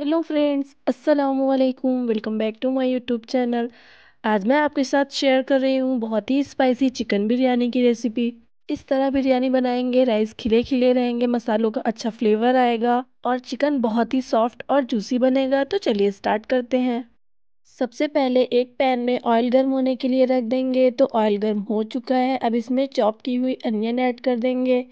hello friends अस्सलाम वालेकुम welcome back to my YouTube channel आज मैं आपके साथ शेयर कर रही हूँ बहुत ही स्पाइसी चिकन बिरयानी की रेसिपी इस तरह बिरयानी बनाएंगे राइस खिले खिले रहेंगे मसालों का अच्छा फ्लेवर आएगा और चिकन बहुत ही सॉफ्ट और जूसी बनेगा तो चलिए स्टार्ट करते हैं सबसे पहले एक पैन में ऑयल गर्म होने के लिए रख देंगे तो ऑयल गर्म हो चुका है अब इसमें चॉप की हुई अनियन ऐड कर देंगे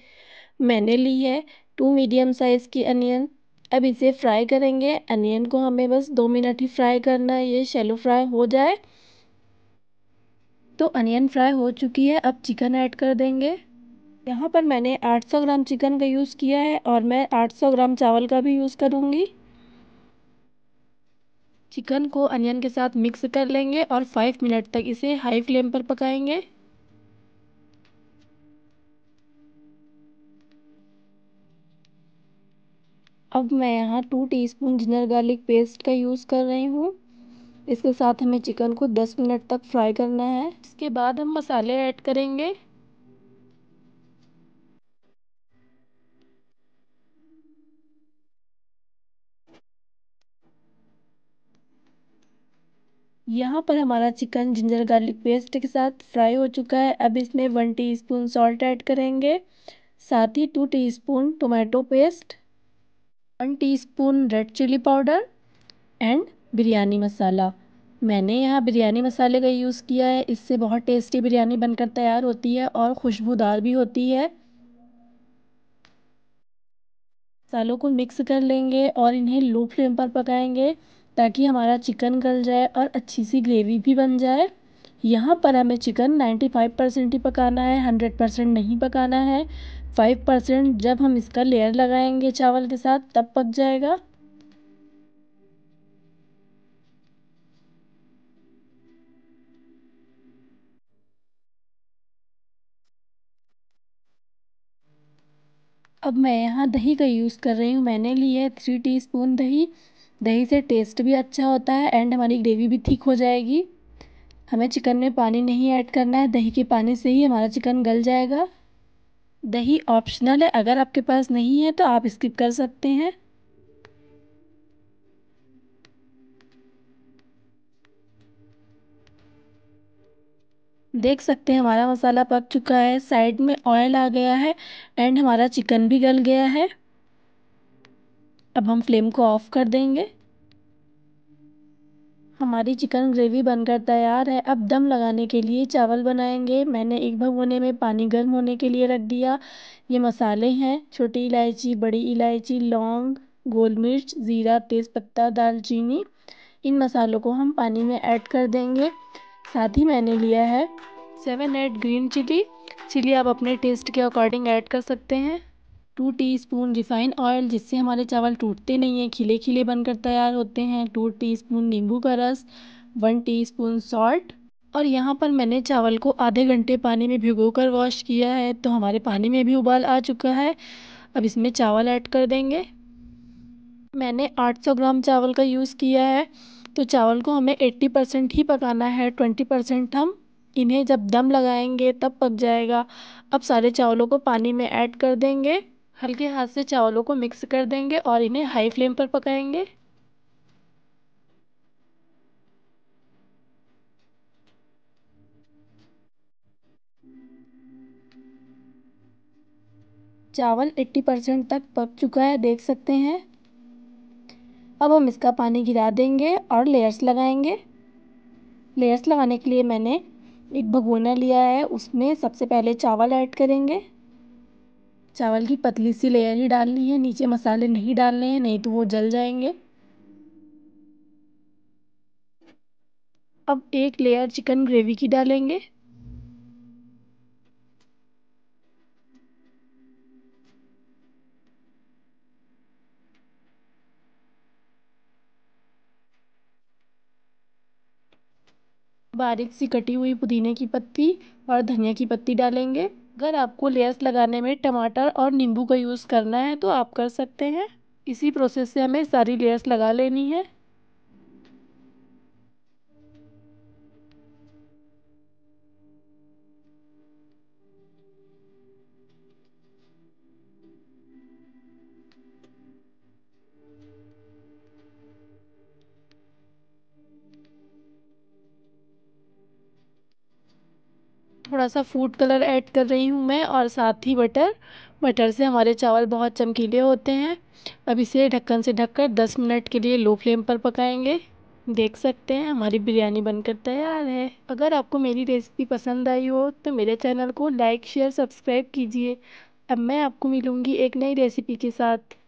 मैंने ली है टू मीडियम साइज़ की अनियन अब इसे फ्राई करेंगे अनियन को हमें बस दो मिनट ही फ्राई करना है ये शैलो फ्राई हो जाए तो अनियन फ्राई हो चुकी है अब चिकन ऐड कर देंगे यहाँ पर मैंने 800 ग्राम चिकन का यूज़ किया है और मैं 800 ग्राम चावल का भी यूज़ करूँगी चिकन को अनियन के साथ मिक्स कर लेंगे और 5 मिनट तक इसे हाई फ्लेम पर पकाएंगे अब मैं यहाँ two teaspoon ginger garlic paste का यूज़ कर रही हूँ इसके साथ हमें चिकन को 10 मिनट तक फ्राई करना है इसके बाद हम मसाले ऐड करेंगे यहाँ पर हमारा चिकन जिंजर गार्लिक पेस्ट के साथ फ्राई हो चुका है अब इसमें वन टीस्पून सॉल्ट ऐड करेंगे साथ ही two teaspoon tomato paste one teaspoon red chilli powder and biryani masala मैंने यहाँ बिरयानी मसाले का यूज़ किया है इससे बहुत टेस्टी बिरयानी बनकर तैयार होती है और खुशबूदार भी होती है मसालों को मिक्स कर लेंगे और इन्हें लो फ्लेम पर पकाएंगे ताकि हमारा चिकन गल जाए और अच्छी सी ग्रेवी भी बन जाए यहाँ पर हमें चिकन नाइन्टी फाइव परसेंट ही पकाना है हंड्रेड परसेंट नहीं पकाना है फाइव परसेंट जब हम इसका लेयर लगाएंगे चावल के साथ तब पक जाएगा अब मैं यहाँ दही का यूज़ कर रही हूँ मैंने ली है थ्री टीस्पून दही दही से टेस्ट भी अच्छा होता है एंड हमारी ग्रेवी भी ठीक हो जाएगी हमें चिकन में पानी नहीं ऐड करना है दही के पानी से ही हमारा चिकन गल जाएगा दही ऑप्शनल है अगर आपके पास नहीं है तो आप स्किप कर सकते हैं देख सकते हैं हमारा मसाला पक चुका है साइड में ऑयल आ गया है एंड हमारा चिकन भी गल गया है अब हम फ्लेम को ऑफ़ कर देंगे हमारी चिकन ग्रेवी बनकर तैयार है अब दम लगाने के लिए चावल बनाएंगे मैंने एक भगोने में पानी गर्म होने के लिए रख दिया ये मसाले हैं छोटी इलायची बड़ी इलायची लौंग गोल मिर्च ज़ीरा तेज़पत्ता दालचीनी इन मसालों को हम पानी में ऐड कर देंगे साथ ही मैंने लिया है seven eight green chilli chilli आप अपने टेस्ट के अकॉर्डिंग ऐड कर सकते हैं टू टीस्पून रिफ़ाइन ऑयल जिससे हमारे चावल टूटते नहीं हैं खिले खिले बनकर तैयार होते हैं टू टीस्पून नींबू का रस वन टीस्पून सॉल्ट और यहाँ पर मैंने चावल को आधे घंटे पानी में भिगोकर वॉश किया है तो हमारे पानी में भी उबाल आ चुका है अब इसमें चावल ऐड कर देंगे मैंने 800 ग्राम चावल का यूज़ किया है तो चावल को हमें 80 परसेंट ही पकाना है 20 परसेंट हम इन्हें जब दम लगाएंगे तब पक जाएगा अब सारे चावलों को पानी में ऐड कर देंगे हल्के हाथ से चावलों को मिक्स कर देंगे और इन्हें हाई फ्लेम पर पकाएंगे चावल 80 परसेंट तक पक चुका है देख सकते हैं अब हम इसका पानी गिरा देंगे और लेयर्स लगाएंगे लेयर्स लगाने के लिए मैंने एक भगोना लिया है उसमें सबसे पहले चावल ऐड करेंगे चावल की पतली सी लेयर ही डालनी है नीचे मसाले नहीं डालने हैं नहीं तो वो जल जाएंगे अब एक लेयर चिकन ग्रेवी की डालेंगे बारीक सी कटी हुई पुदीने की पत्ती और धनिया की पत्ती डालेंगे अगर आपको लेयर्स लगाने में टमाटर और नींबू का यूज़ करना है तो आप कर सकते हैं इसी प्रोसेस से हमें सारी लेयर्स लगा लेनी है थोड़ा सा फ़ूड कलर ऐड कर रही हूँ मैं और साथ ही बटर बटर से हमारे चावल बहुत चमकीले होते हैं अब इसे ढक्कन से ढककर कर दस मिनट के लिए लो फ्लेम पर पकाएंगे देख सकते हैं हमारी बिरयानी बनकर तैयार है अगर आपको मेरी रेसिपी पसंद आई हो तो मेरे चैनल को लाइक शेयर सब्सक्राइब कीजिए अब मैं आपको मिलूँगी एक नई रेसिपी के साथ